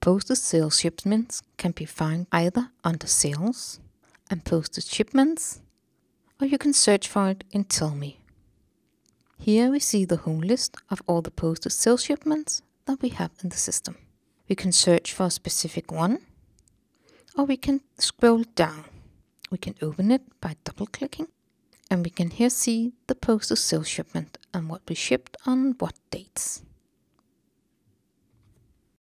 Posted sales shipments can be found either under Sales and Posted Shipments, or you can search for it in Tell Me. Here we see the whole list of all the posted sales shipments that we have in the system. We can search for a specific one, or we can scroll down. We can open it by double clicking, and we can here see the posted sales shipment and what we shipped on what dates.